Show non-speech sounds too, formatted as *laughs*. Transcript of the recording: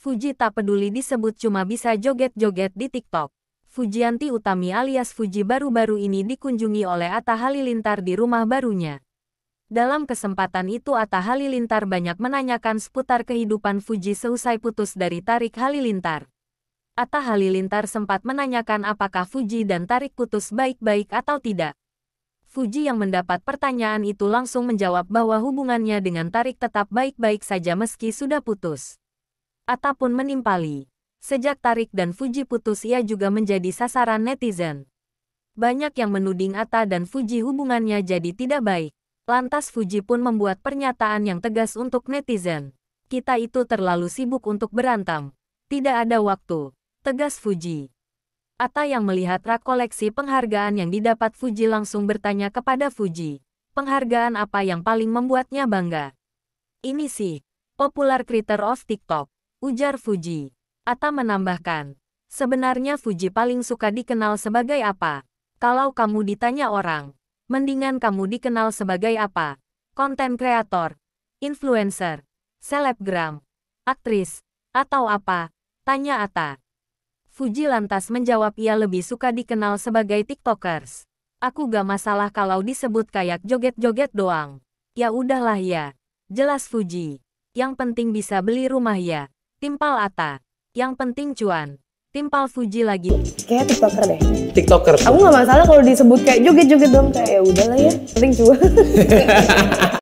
Fuji tak peduli disebut cuma bisa joget-joget di TikTok. Fujianti Utami alias Fuji baru-baru ini dikunjungi oleh Atta Halilintar di rumah barunya. Dalam kesempatan itu Atta Halilintar banyak menanyakan seputar kehidupan Fuji seusai putus dari Tarik Halilintar. Atta Halilintar sempat menanyakan apakah Fuji dan Tarik putus baik-baik atau tidak. Fuji yang mendapat pertanyaan itu langsung menjawab bahwa hubungannya dengan Tarik tetap baik-baik saja meski sudah putus ataupun menimpali. Sejak Tarik dan Fuji putus ia juga menjadi sasaran netizen. Banyak yang menuding Ata dan Fuji hubungannya jadi tidak baik. Lantas Fuji pun membuat pernyataan yang tegas untuk netizen. Kita itu terlalu sibuk untuk berantem. Tidak ada waktu. Tegas Fuji. Ata yang melihat rak koleksi penghargaan yang didapat Fuji langsung bertanya kepada Fuji. Penghargaan apa yang paling membuatnya bangga? Ini sih, popular creator of TikTok ujar Fuji. Ata menambahkan, sebenarnya Fuji paling suka dikenal sebagai apa? Kalau kamu ditanya orang, mendingan kamu dikenal sebagai apa? Konten kreator, influencer, selebgram, aktris, atau apa? Tanya Ata. Fuji lantas menjawab ia lebih suka dikenal sebagai tiktokers. Aku gak masalah kalau disebut kayak joget-joget doang. Ya udahlah ya. Jelas Fuji. Yang penting bisa beli rumah ya. Timpal Ata. Yang penting cuan. Timpal Fuji lagi. Kayak TikToker deh. TikToker. Aku nggak masalah kalau disebut kayak joget-joget dong kayak ya udahlah ya, penting cuan. *laughs*